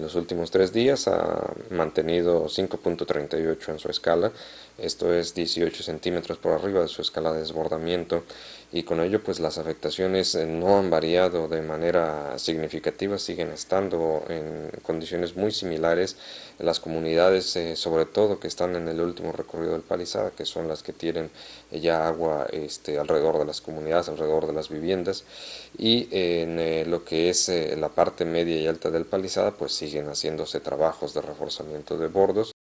En los últimos tres días ha mantenido 5.38 en su escala esto es 18 centímetros por arriba de su escala de desbordamiento y con ello pues las afectaciones eh, no han variado de manera significativa, siguen estando en condiciones muy similares las comunidades eh, sobre todo que están en el último recorrido del palizada que son las que tienen eh, ya agua este, alrededor de las comunidades, alrededor de las viviendas y en lo que es la parte media y alta del palizada pues siguen haciéndose trabajos de reforzamiento de bordos